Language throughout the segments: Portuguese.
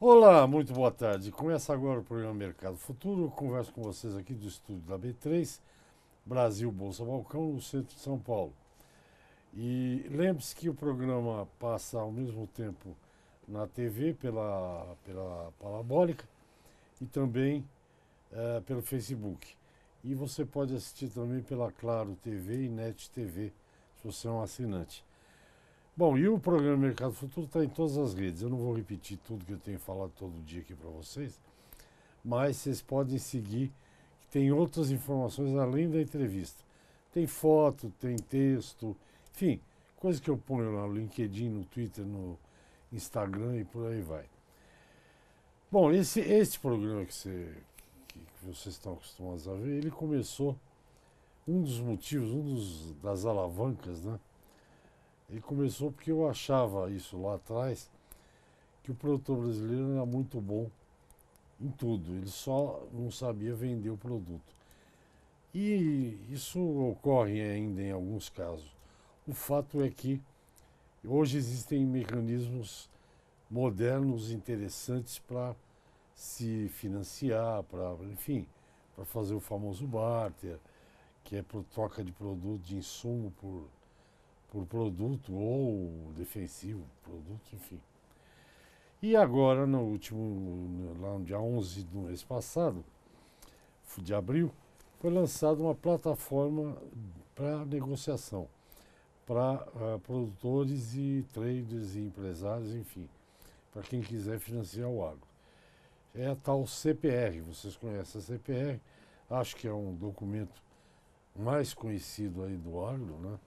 Olá, muito boa tarde. Começa agora o programa Mercado Futuro. Eu converso com vocês aqui do estúdio da B3, Brasil Bolsa Balcão, no centro de São Paulo. E lembre-se que o programa passa ao mesmo tempo na TV, pela, pela Parabólica e também é, pelo Facebook. E você pode assistir também pela Claro TV e Net TV, se você é um assinante. Bom, e o programa Mercado Futuro está em todas as redes. Eu não vou repetir tudo que eu tenho falado todo dia aqui para vocês, mas vocês podem seguir, que tem outras informações além da entrevista. Tem foto, tem texto, enfim, coisa que eu ponho lá no LinkedIn, no Twitter, no Instagram e por aí vai. Bom, esse, esse programa que, você, que, que vocês estão acostumados a ver, ele começou um dos motivos, um dos, das alavancas, né? Ele começou porque eu achava isso lá atrás, que o produtor brasileiro era muito bom em tudo, ele só não sabia vender o produto. E isso ocorre ainda em alguns casos. O fato é que hoje existem mecanismos modernos interessantes para se financiar, para, enfim, para fazer o famoso barter, que é por troca de produto, de insumo por por produto ou defensivo, produto, enfim. E agora, no último, lá no dia 11 do mês passado, de abril, foi lançada uma plataforma para negociação para uh, ah, produtores e traders e empresários, enfim, para quem quiser financiar o agro. É a tal CPR, vocês conhecem a CPR, acho que é um documento mais conhecido aí do agro, né?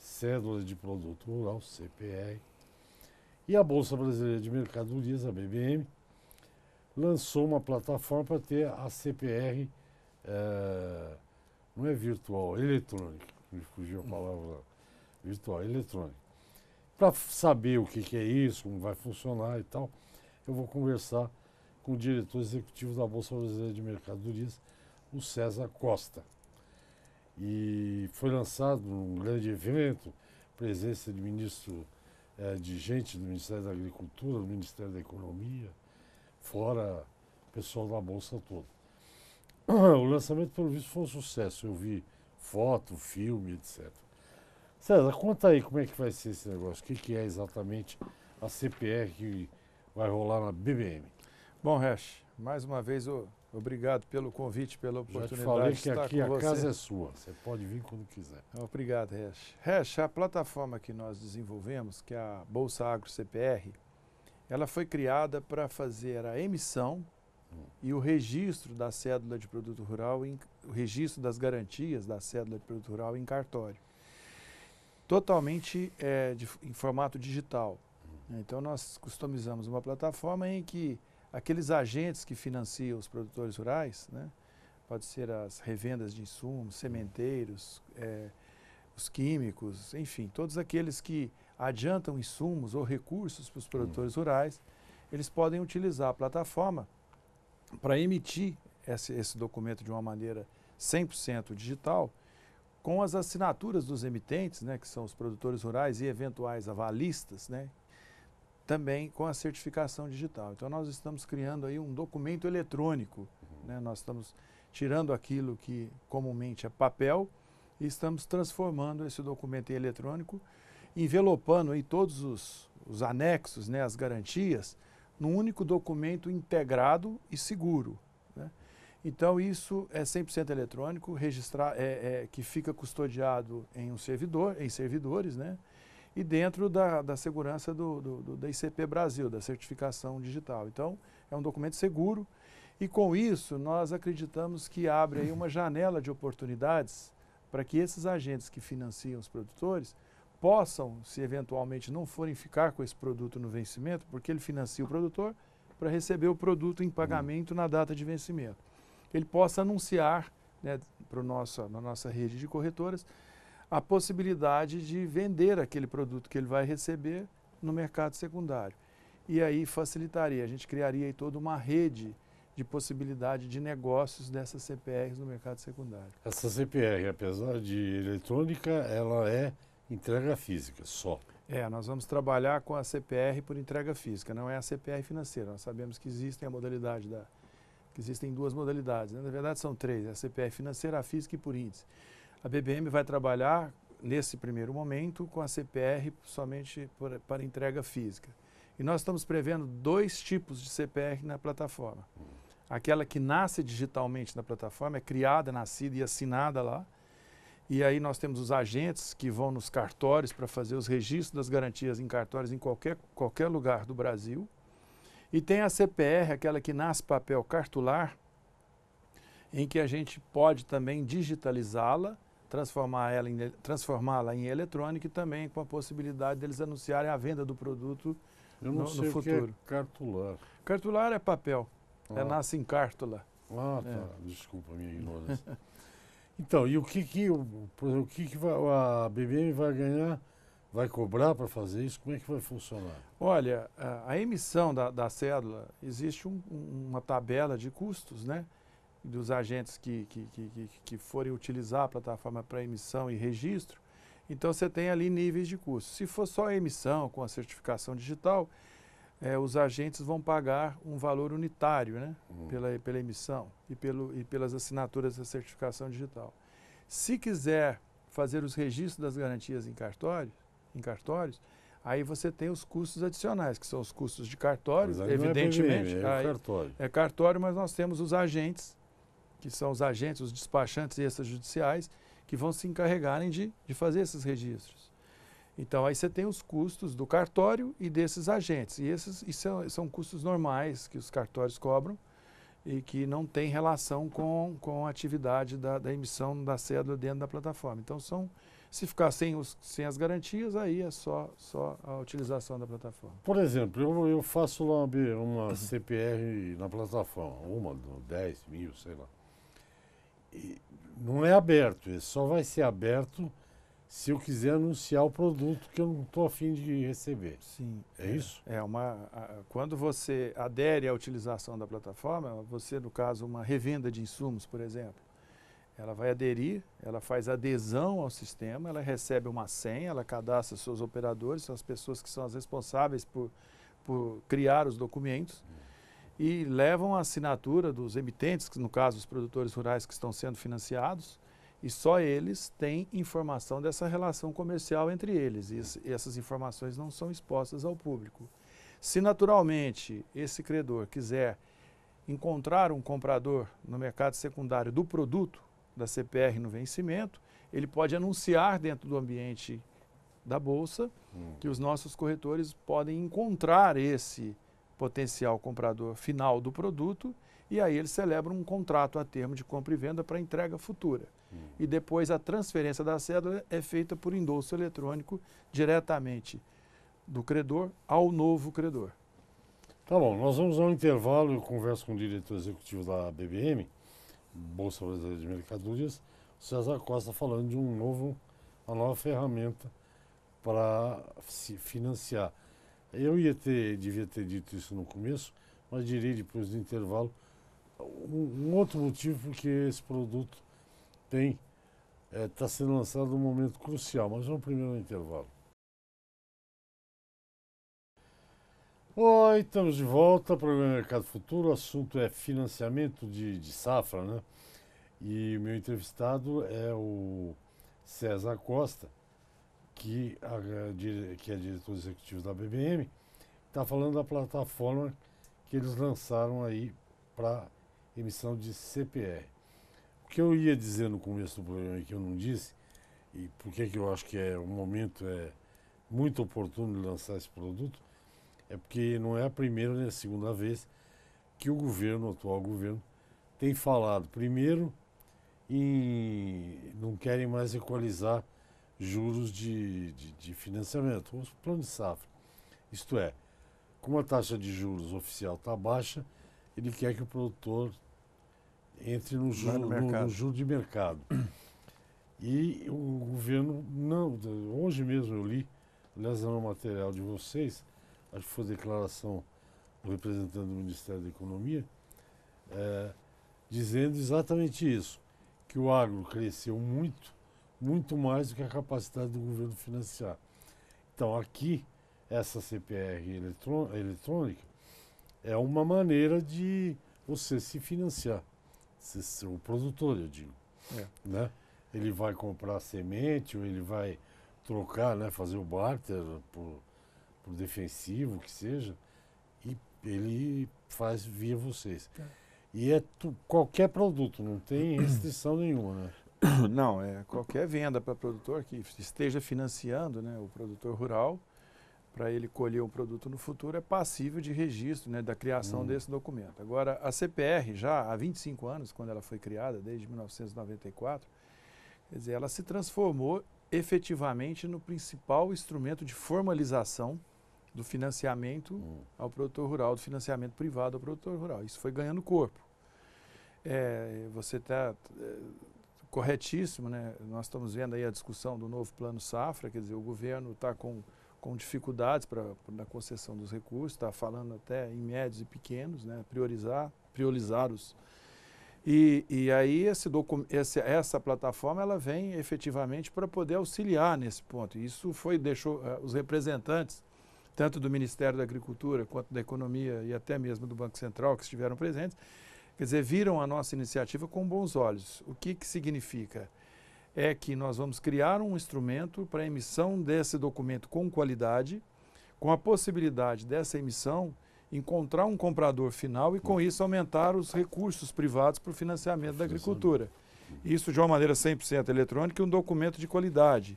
cédula de produto rural, CPR, e a Bolsa Brasileira de Mercadorias, a BBM, lançou uma plataforma para ter a CPR, é, eh, não é virtual, eletrônica, me fugiu a palavra, virtual, eletrônica. Para saber o que, que é isso, como vai funcionar e tal, eu vou conversar com o diretor executivo da Bolsa Brasileira de Mercadorias, o César Costa e foi lançado um grande evento, presença de ministro, é, de gente do Ministério da Agricultura, do Ministério da Economia, fora o pessoal da Bolsa toda. O lançamento, pelo visto, foi um sucesso. Eu vi foto, filme, etc. César, conta aí como é que vai ser esse negócio, o que, que é exatamente a CPR que vai rolar na BBM. Bom, Resch, mais uma vez eu Obrigado pelo convite, pela oportunidade. Já te falei que aqui a você. casa é sua, você pode vir quando quiser. Obrigado, Resch. Resch, a plataforma que nós desenvolvemos, que é a Bolsa Agro CPR, ela foi criada para fazer a emissão hum. e o registro da cédula de produto rural, em, o registro das garantias da cédula de produto rural em cartório. Totalmente é, de, em formato digital. Hum. Então, nós customizamos uma plataforma em que aqueles agentes que financiam os produtores rurais, né? pode ser as revendas de insumos, sementeiros, é, os químicos, enfim, todos aqueles que adiantam insumos ou recursos para os hum. produtores rurais, eles podem utilizar a plataforma para emitir esse, esse, documento de uma maneira 100% digital, com as assinaturas dos emitentes, né, que são os produtores rurais e eventuais avalistas, né, também com a certificação digital. Então nós estamos criando aí um documento eletrônico, uhum. né? nós estamos tirando aquilo que comumente é papel e estamos transformando esse documento em eletrônico, envelopando aí todos os, os anexos, né? as garantias, num único documento integrado e seguro. Né? Então isso é 100% eletrônico, registrar é, é, que fica custodiado em um servidor, em servidores, né? e dentro da, da segurança do, do, do, da ICP Brasil, da certificação digital. Então, é um documento seguro e com isso nós acreditamos que abre aí uma janela de oportunidades para que esses agentes que financiam os produtores possam, se eventualmente não forem ficar com esse produto no vencimento, porque ele financia o produtor para receber o produto em hum. pagamento na data de vencimento. Ele possa anunciar né, para nossa, na nossa rede de corretoras a possibilidade de vender aquele produto que ele vai receber no mercado secundário. E aí facilitaria, a gente criaria aí toda uma rede de possibilidade de negócios dessas CPRs no mercado secundário. Essa CPR, apesar de eletrônica, ela é entrega física só. É, nós vamos trabalhar com a CPR por entrega física, não é a CPR financeira. Nós sabemos que existem a modalidade da que existem duas modalidades, né? na verdade são três, é a CPR financeira, a física e por índice. A BBM vai trabalhar, nesse primeiro momento, com a CPR somente por, para entrega física. E nós estamos prevendo dois tipos de CPR na plataforma. Aquela que nasce digitalmente na plataforma, é criada, nascida e assinada lá. E aí nós temos os agentes que vão nos cartórios para fazer os registros das garantias em cartórios em qualquer, qualquer lugar do Brasil. E tem a CPR, aquela que nasce papel cartular, em que a gente pode também digitalizá-la transformá-la em, transformá em eletrônica e também com a possibilidade deles anunciarem a venda do produto Eu não no, sei no futuro. que é cartular. Cartular é papel, ah. é nasce em cártula. Ah, tá. É. Desculpa a minha ignorância. então, e o que que, o, o que, que vai, a BBM vai ganhar? Vai cobrar para fazer isso? Como é que vai funcionar? Olha, a, a emissão da, da cédula, existe um, uma tabela de custos, né? dos agentes que, que, que, que forem utilizar a plataforma para emissão e registro, então você tem ali níveis de custo. Se for só a emissão com a certificação digital, é, os agentes vão pagar um valor unitário né, uhum. pela, pela emissão e, pelo, e pelas assinaturas da certificação digital. Se quiser fazer os registros das garantias em cartórios, em cartórios aí você tem os custos adicionais, que são os custos de cartórios, é evidentemente. É, é, cartório. é cartório, mas nós temos os agentes que são os agentes, os despachantes extrajudiciais, que vão se encarregarem de, de fazer esses registros. Então, aí você tem os custos do cartório e desses agentes. E esses e são, são custos normais que os cartórios cobram e que não tem relação com, com a atividade da, da emissão da cédula dentro da plataforma. Então, são, se ficar sem, os, sem as garantias, aí é só, só a utilização da plataforma. Por exemplo, eu, eu faço lá uma, uma uhum. CPR na plataforma, uma, dez mil, sei lá não é aberto, só vai ser aberto se eu quiser anunciar o produto que eu não estou afim de receber. Sim. É, é isso? É uma. A, quando você adere à utilização da plataforma, você, no caso, uma revenda de insumos, por exemplo, ela vai aderir, ela faz adesão ao sistema, ela recebe uma senha, ela cadastra seus operadores, são as pessoas que são as responsáveis por, por criar os documentos. Hum e levam a assinatura dos emitentes, que no caso os produtores rurais que estão sendo financiados, e só eles têm informação dessa relação comercial entre eles, e essas informações não são expostas ao público. Se naturalmente esse credor quiser encontrar um comprador no mercado secundário do produto da CPR no vencimento, ele pode anunciar dentro do ambiente da bolsa hum. que os nossos corretores podem encontrar esse potencial comprador final do produto e aí ele celebra um contrato a termo de compra e venda para entrega futura. Hum. E depois a transferência da cédula é feita por endosso eletrônico diretamente do credor ao novo credor. Tá bom, nós vamos ao um intervalo, eu converso com o diretor executivo da BBM, Bolsa Brasileira de Mercadorias, César Costa, falando de um novo, uma nova ferramenta para se financiar eu ia ter, devia ter dito isso no começo, mas direi depois do intervalo um, um outro motivo porque esse produto tem está eh, é, sendo lançado num momento crucial. Mas vamos primeiro no intervalo. Oi, estamos de volta para o Mercado Futuro. O assunto é financiamento de, de safra, né? E o meu entrevistado é o César Costa que, a, que é diretor executivo da BBM, está falando da plataforma que eles lançaram aí para emissão de CPR. O que eu ia dizer no começo do programa e que eu não disse, e por que eu acho que é o momento é muito oportuno de lançar esse produto, é porque não é a primeira nem a segunda vez que o governo, o atual governo, tem falado primeiro em não querem mais equalizar juros de, de, de financiamento, os plano de safra. Isto é, como a taxa de juros oficial está baixa, ele quer que o produtor entre no juro, no, no, no juro de mercado. E o governo, não, hoje mesmo eu li, aliás, no é material de vocês, acho que foi declaração do representante do Ministério da Economia, é, dizendo exatamente isso, que o agro cresceu muito muito mais do que a capacidade do governo financiar. Então, aqui, essa CPR eletrônica é uma maneira de você se financiar, o produtor, eu digo. É. Né? Ele vai comprar semente ou ele vai trocar, né, fazer o barter por, por defensivo, que seja, e ele faz via vocês. É. E é tu, qualquer produto, não tem restrição nenhuma, né? Não, é qualquer venda para produtor que esteja financiando né, o produtor rural, para ele colher um produto no futuro, é passível de registro né, da criação hum. desse documento. Agora, a CPR, já há 25 anos, quando ela foi criada, desde 1994, quer dizer, ela se transformou efetivamente no principal instrumento de formalização do financiamento hum. ao produtor rural, do financiamento privado ao produtor rural. Isso foi ganhando corpo. É, você está. É, eh, corretíssimo, né? Nós estamos vendo aí a discussão do novo plano safra, quer dizer, o governo está com, com dificuldades para na concessão dos recursos, está falando até em médios e pequenos, né? Priorizar, priorizá-los e, e aí esse esse, essa plataforma ela vem efetivamente para poder auxiliar nesse ponto. Isso foi deixou uh, os representantes tanto do Ministério da Agricultura quanto da Economia e até mesmo do Banco Central que estiveram presentes Quer dizer, viram a nossa iniciativa com bons olhos. O que, que significa? É que nós vamos criar um instrumento para emissão desse documento com qualidade, com a possibilidade dessa emissão encontrar um comprador final e, com uhum. isso, aumentar os recursos privados para o financiamento da agricultura. Isso de uma maneira 100% eletrônica e um documento de qualidade.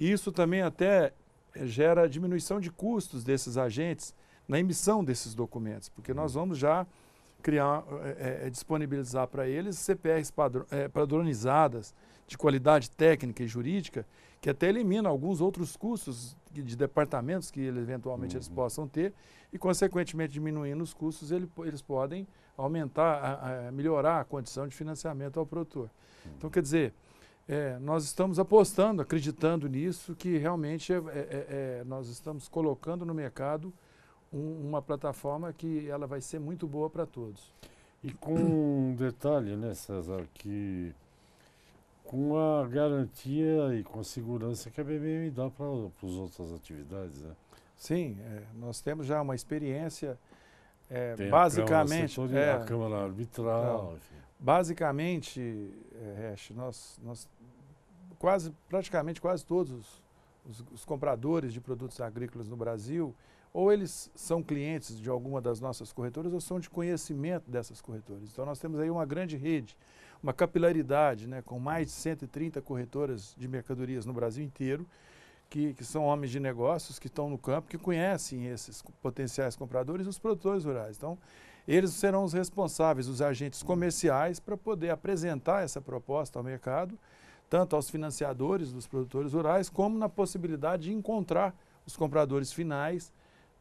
Isso também até eh, gera diminuição de custos desses agentes na emissão desses documentos, porque nós uhum. vamos já criar, é, é, é disponibilizar para eles CPRs padr é, padronizadas de qualidade técnica e jurídica, que até elimina alguns outros custos de departamentos que eventualmente uhum. eles possam ter e, consequentemente, diminuindo os custos, ele, eles podem aumentar, a, a melhorar a condição de financiamento ao produtor. Então, uhum. Então, quer dizer, é, nós estamos apostando, acreditando nisso, que realmente é, é, é nós estamos colocando no mercado um, uma plataforma que ela vai ser muito boa para todos. E com um detalhe, né, César, que com a garantia e com a segurança que a BBM dá para as outras atividades, né? Sim, é, nós temos já uma experiência é, basicamente... A Câmara, é, a Câmara Arbitral... enfim. basicamente, é, nós, nós quase, praticamente quase todos os, os compradores de produtos agrícolas no Brasil ou eles são clientes de alguma das nossas corretoras ou são de conhecimento dessas corretoras. Então nós temos aí uma grande rede, uma capilaridade, né, com mais de 130 corretoras de mercadorias no Brasil inteiro, que, que são homens de negócios que estão no campo, que conhecem esses potenciais compradores e os produtores rurais. Então eles serão os responsáveis, os agentes comerciais, para poder apresentar essa proposta ao mercado, tanto aos financiadores dos produtores rurais, como na possibilidade de encontrar os compradores finais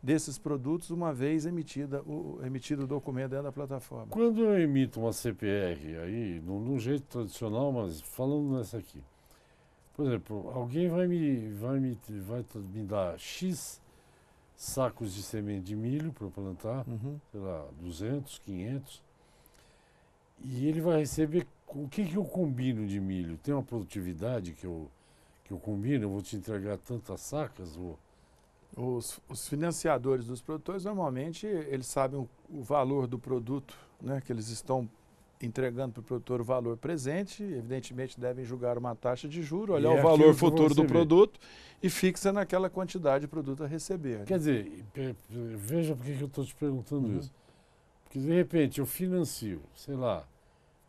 desses produtos uma vez emitida o, emitido o documento dentro da plataforma. Quando eu emito uma CPR aí, de um jeito tradicional, mas falando nessa aqui, por exemplo, alguém vai me, vai me, vai me dar X sacos de semente de milho para plantar, uhum. sei lá, 200, 500, e ele vai receber o que, que eu combino de milho? Tem uma produtividade que eu, que eu combino, eu vou te entregar tantas sacas, vou os, os, financiadores dos produtores, normalmente, eles sabem o, o valor do produto né, que eles estão entregando para o produtor o valor presente, evidentemente devem julgar uma taxa de juro, olhar e o é valor futuro do produto e fixa naquela quantidade de produto a receber. Quer dizer, é, é, veja por que eu estou te perguntando uhum. isso. Porque de repente eu financio, sei lá,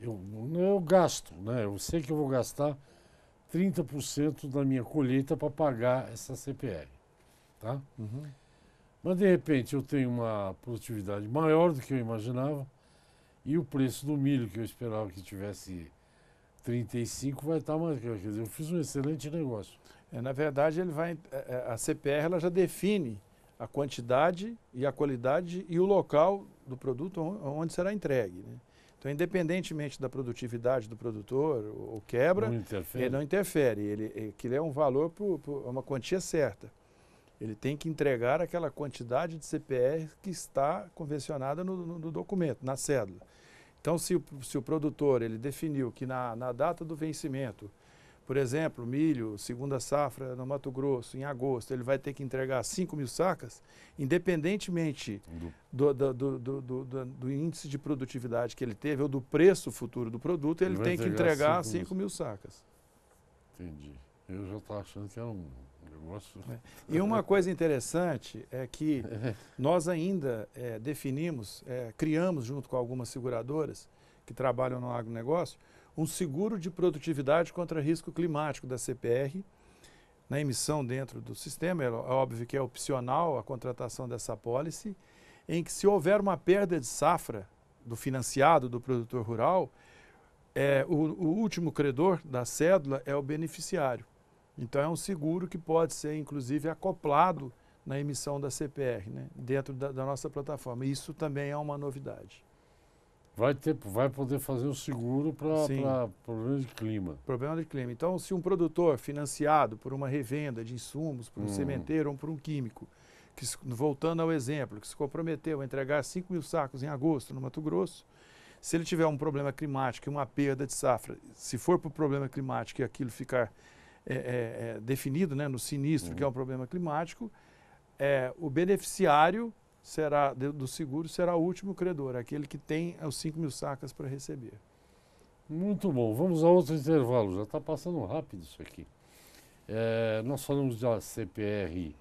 eu, eu gasto, né? Eu sei que eu vou gastar 30% da minha colheita para pagar essa CPR. Tá? Uhum. Mas, de repente, eu tenho uma produtividade maior do que eu imaginava e o preço do milho, que eu esperava que tivesse 35, vai estar tá mais. Quer dizer, eu fiz um excelente negócio. É, na verdade, ele vai, é, é, a CPR ela já define a quantidade e a qualidade e o local do produto onde será entregue. Né? Então, independentemente da produtividade do produtor ou quebra, não ele não interfere. Ele, aquilo é um valor, por é uma quantia certa. Ele tem que entregar aquela quantidade de CPR que está convencionada no, no, no documento, na cédula. Então, se o, se o produtor ele definiu que na, na data do vencimento, por exemplo, milho, segunda safra no Mato Grosso, em agosto, ele vai ter que entregar 5 mil sacas, independentemente do, do, do, do, índice de produtividade que ele teve ou do preço futuro do produto, ele, ele tem que entregar 5 mil sacas. Entendi. Eu já estava achando que era um negócio. É. E uma coisa interessante é que nós ainda é, definimos, é, criamos junto com algumas seguradoras que trabalham no agronegócio, um seguro de produtividade contra risco climático da CPR na emissão dentro do sistema. É, é óbvio que é opcional a contratação dessa pólice, em que se houver uma perda de safra do financiado, do produtor rural, é, o, o último credor da cédula é o beneficiário. Então é um seguro que pode ser, inclusive, acoplado na emissão da CPR, né? dentro da, da nossa plataforma. Isso também é uma novidade. Vai, ter, vai poder fazer o seguro para problemas de clima. Problema de clima. Então, se um produtor financiado por uma revenda de insumos, por um hum. sementeiro ou por um químico, que, voltando ao exemplo, que se comprometeu a entregar 5 mil sacos em agosto no Mato Grosso, se ele tiver um problema climático e uma perda de safra, se for por problema climático e aquilo ficar é, é, é, definido né, no sinistro, uhum. que é uhum. um problema climático, é, o beneficiário será do seguro será o último credor, aquele que tem os 5 mil sacas para receber. Muito bom. Vamos a outro intervalo. Já está passando rápido isso aqui. É, nós falamos da CPR,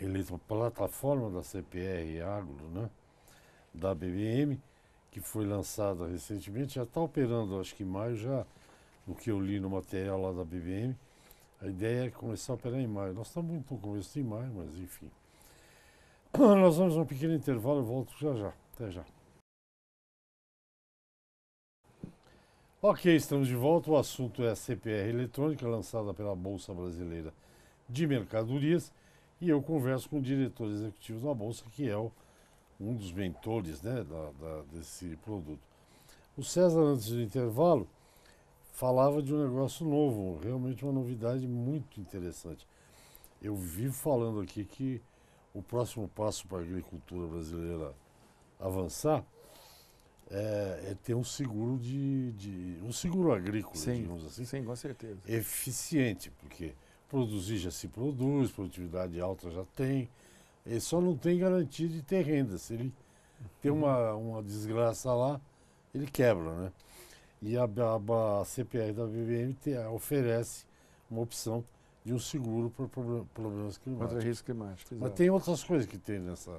eleito plataforma da CPR Agro, né? da BBM, que foi lançada recentemente, já está operando, acho que em maio já o que eu li no material lá da BBM, a ideia é começar a operar em maio. Nós estamos muito no começo de maio, mas enfim. Nós vamos a um pequeno intervalo, eu volto já já. Até já. Ok, estamos de volta. O assunto é a CPR eletrônica lançada pela Bolsa Brasileira de Mercadorias e eu converso com o diretor executivo da Bolsa, que é o, um dos mentores né, da, da, desse produto. O César, antes do intervalo, falava de um negócio novo, realmente uma novidade muito interessante. Eu vivo falando aqui que o próximo passo para a agricultura brasileira avançar é, é ter um seguro de, de, um seguro agrícola, sim, digamos assim. Sim, com certeza. Eficiente, porque produzir já se produz, produtividade alta já tem. Ele só não tem garantia de ter renda. Se ele tem uhum. uma, uma desgraça lá, ele quebra, né? E a, a, a CPR da BBM te, eh, oferece uma opção de um seguro para problemas climáticos. Contra risco climático. Mas tem outras coisas que tem nessa.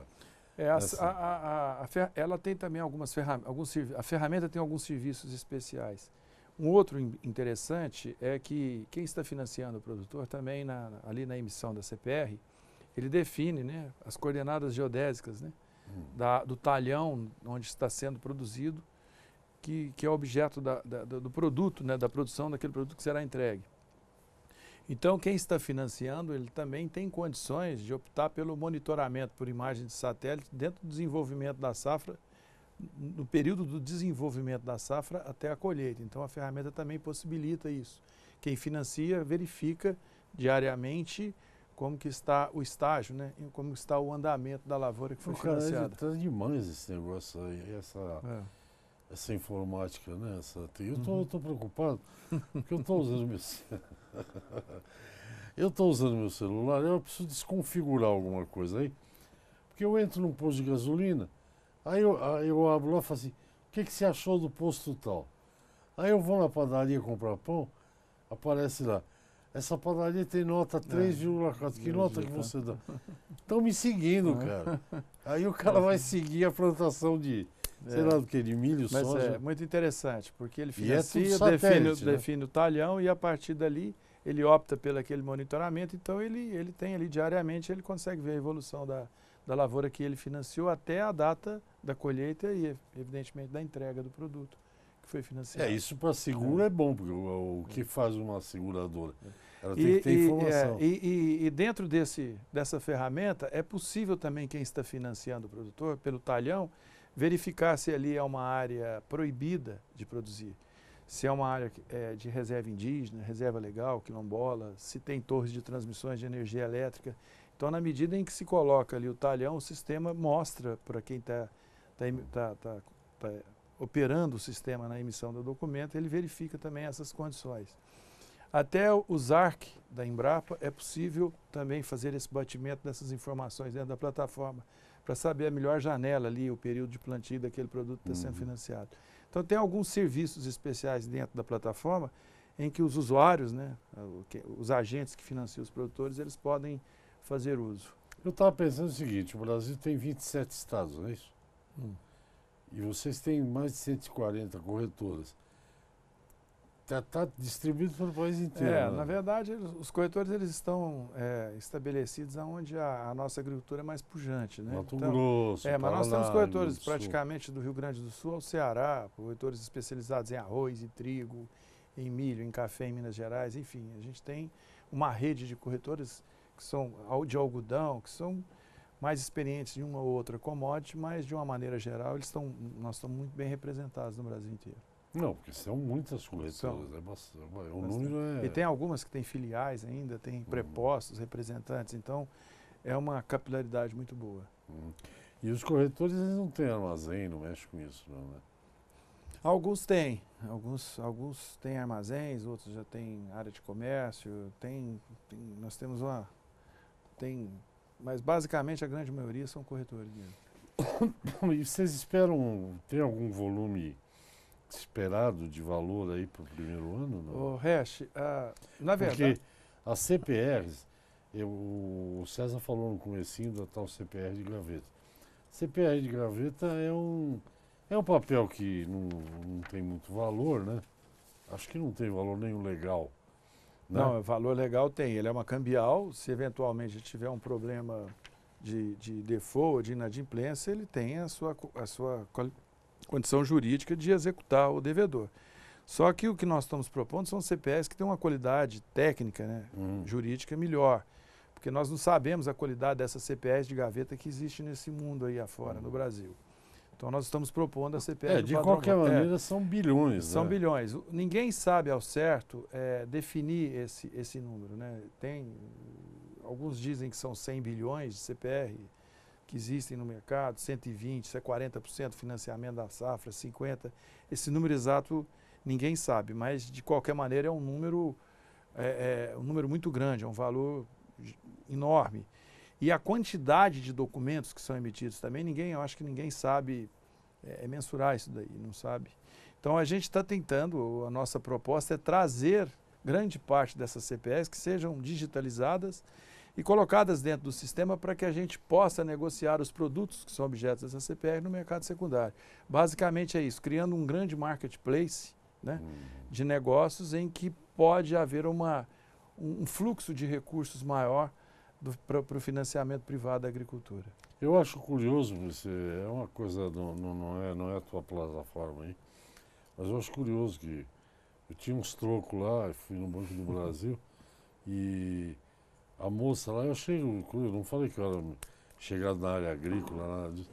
É, a, nessa... A, ela tem também algumas ferramentas. Alguns, a ferramenta tem alguns serviços especiais. Um outro interessante é que quem está financiando o produtor também na, ali na emissão da CPR, ele define né, as coordenadas geodésicas né, hum. da, do talhão onde está sendo produzido que, que é objeto da, da, do produto, né, da produção daquele produto que será entregue. Então, quem está financiando, ele também tem condições de optar pelo monitoramento por imagem de satélite dentro do desenvolvimento da safra, no período do desenvolvimento da safra até a colheita. Então, a ferramenta também possibilita isso. Quem financia verifica diariamente como que está o estágio, né? como está o andamento da lavoura que foi financiada. Cara, tá demais esse negócio aí, essa... É essa informática, né? Essa, eu estou uhum. preocupado, porque eu estou usando meu eu estou usando meu celular, eu preciso desconfigurar alguma coisa aí, porque eu entro num posto de gasolina, aí eu, aí eu abro lá e falo assim, o que, que você achou do posto tal? Aí eu vou na padaria comprar pão, aparece lá, essa padaria tem nota 3,4. É, que nota que você dá? Estão me seguindo, cara. Aí o cara vai seguir a plantação de sei é. lá do que, de milho, Mas soja. É muito interessante, porque ele é financia, é define, né? define o talhão e a partir dali ele opta pelo aquele monitoramento, então ele, ele tem ali diariamente, ele consegue ver a evolução da, da lavoura que ele financiou até a data da colheita e, evidentemente, da entrega do produto que foi financiado. É, isso para seguro é. é. bom, porque o, o, que faz uma seguradora? É. Ela tem e, que ter e, informação. É, e, e, dentro desse, dessa ferramenta, é possível também quem está financiando o produtor, pelo talhão, verificar se ali é uma área proibida de produzir, se é uma área é, de reserva indígena, reserva legal, quilombola, se tem torres de transmissões de energia elétrica. Então, na medida em que se coloca ali o talhão, o sistema mostra para quem está tá, tá, tá, tá, operando o sistema na emissão do documento, ele verifica também essas condições. Até o ARC da Embrapa é possível também fazer esse batimento dessas informações dentro da plataforma para saber a melhor janela ali, o período de plantio daquele produto que está uhum. sendo financiado. Então tem alguns serviços especiais dentro da plataforma em que os usuários, né, os agentes que financiam os produtores, eles podem fazer uso. Eu estava pensando o seguinte, o Brasil tem 27 estados, não é isso? Hum. E vocês têm mais de 140 corretoras. Está tá distribuído pelo país inteiro. É, né? na verdade, eles, os corretores eles estão é, estabelecidos onde a, a, nossa agricultura é mais pujante. Né? Mato então, Grosso, É, mas nós temos corretores do praticamente do Rio Grande do Sul ao Ceará, corretores especializados em arroz e trigo, em milho, em café em Minas Gerais, enfim. A gente tem uma rede de corretores que são de algodão, que são mais experientes em uma ou outra commodity, mas de uma maneira geral eles estão, nós estamos muito bem representados no Brasil inteiro. Não, porque são muitas corretoras. São. É bastante, o é número é... E tem algumas que têm filiais ainda, tem uhum. prepostos, representantes. Então, é uma capilaridade muito boa. Uhum. E os corretores eles não têm armazém, não mexem com isso, não, né? Alguns têm. Alguns, alguns têm armazéns, outros já têm área de comércio. Tem, tem nós temos uma... Tem, mas, basicamente, a grande maioria são corretores e vocês esperam ter algum volume esperado de valor aí para o primeiro ano? Não? O Resch, ah, na verdade... Porque as CPRs, eu, o César falou no comecinho da tal CPR de graveta. CPR de graveta é um, é um papel que não, não tem muito valor, né? Acho que não tem valor nenhum legal. Né? Não, valor legal tem. Ele é uma cambial. Se eventualmente tiver um problema de, de default, de inadimplência, ele tem a sua, a sua condição jurídica de executar o devedor. Só que o que nós estamos propondo são CPS que têm uma qualidade técnica, né, hum. jurídica melhor, porque nós não sabemos a qualidade dessas CPS de gaveta que existe nesse mundo aí afora, hum. no Brasil. Então nós estamos propondo a CPS. É, de qualquer é. maneira, são bilhões. São né? bilhões. Ninguém sabe ao certo é, definir esse, esse número. Né? Tem, alguns dizem que são 100 bilhões de CPR, que existem no mercado, 120, isso é 40% financiamento da safra, 50%. Esse número exato ninguém sabe, mas de qualquer maneira é um número, é, é um número muito grande, é um valor enorme. E a quantidade de documentos que são emitidos também, ninguém, eu acho que ninguém sabe é, é mensurar isso daí, não sabe? Então a gente está tentando, a nossa proposta é trazer grande parte dessas cps que sejam digitalizadas e colocadas dentro do sistema para que a gente possa negociar os produtos que são objetos dessa CPR no mercado secundário. Basicamente é isso, criando um grande marketplace né, uhum. de negócios em que pode haver uma, um fluxo de recursos maior para o financiamento privado da agricultura. Eu acho curioso, você. é uma coisa, não, não, é, não é a tua plataforma aí, mas eu acho curioso que eu tinha uns trocos lá, fui no Banco do Brasil e a moça lá, eu chego, eu não falei que eu era chegado na área agrícola, nada disso.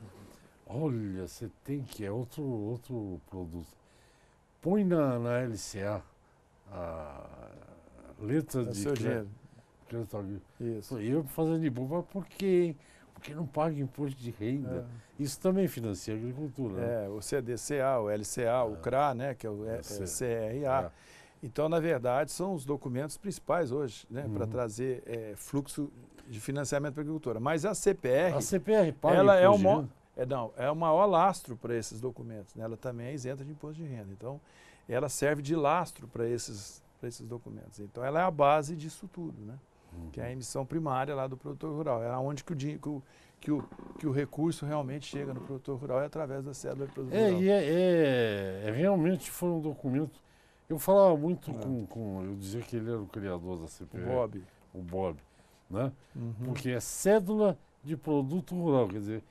Olha, você tem que, é outro, outro produto. Põe na, na LCA a letra é de seu crédito, agrícola. Eu fazendo de boba, por quê? Porque não paga imposto de renda. É. Isso também financia a agricultura. É, né? o CDCA, o LCA, é. o CRA, é. né, que é o é, CRA. É então, na verdade, são os documentos principais hoje, né, uhum. para trazer é, fluxo de financiamento para a agricultura. Mas a CPR, a CPR pode, ela é o é, não, é o maior lastro para esses documentos. Né? Ela também é isenta de imposto de renda. Então, ela serve de lastro para esses, esses documentos. Então, ela é a base disso tudo, né? Uhum. que é a uhum. emissão primária lá do produtor rural. É onde que o, que o, que o, que o recurso realmente chega no produtor rural é através da célula produtora. É, é, é, é, realmente foi um documento eu falava muito é. com, com. Eu dizia que ele era o criador da CPE. O Bob. O Bob. Né? Uhum. Porque é cédula de produto rural, quer dizer,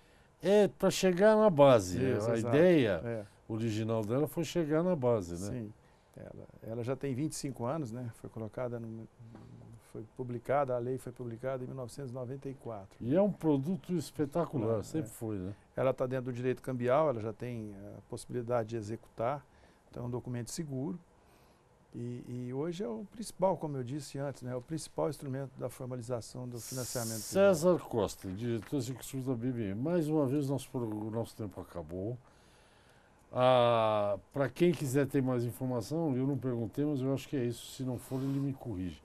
é para chegar na base. a exato. ideia é. original dela foi chegar na base, né? Sim. Ela, ela já tem 25 anos, né? Foi colocada no, foi publicada, a lei foi publicada em 1994. E é um produto espetacular, sempre é. foi, né? Ela está dentro do direito cambial, ela já tem a possibilidade de executar, então é um documento seguro. E, e, hoje é o principal, como eu disse antes, né, é o principal instrumento da formalização do financiamento. César privado. Costa, diretor executivo da BBM. Mais uma vez, nosso, nosso tempo acabou. Ah, Para quem quiser ter mais informação, eu não perguntei, mas eu acho que é isso. Se não for, ele me corrige.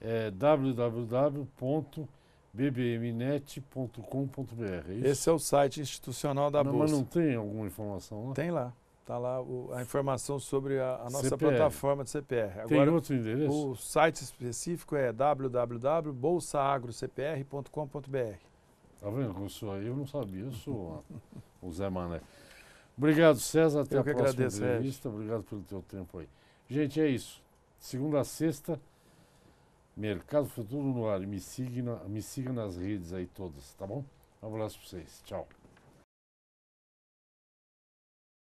É www.bbmnet.com.br. É Esse é o site institucional da não, Bolsa. Mas não tem alguma informação lá? Né? Tem lá. Está lá o, a informação sobre a, a nossa CPR. plataforma de CPR. Agora, Tem outro endereço? O site específico é www.bolsaagrocpr.com.br. Tá vendo como isso aí eu não sabia, eu sou o Zé Mané. Obrigado, César. Até eu a próxima agradeço, entrevista. Obrigado pelo teu tempo aí. Gente, é isso. Segunda a sexta, Mercado Futuro no ar. Me siga, me siga nas redes aí todas, tá bom? Um abraço para vocês. Tchau.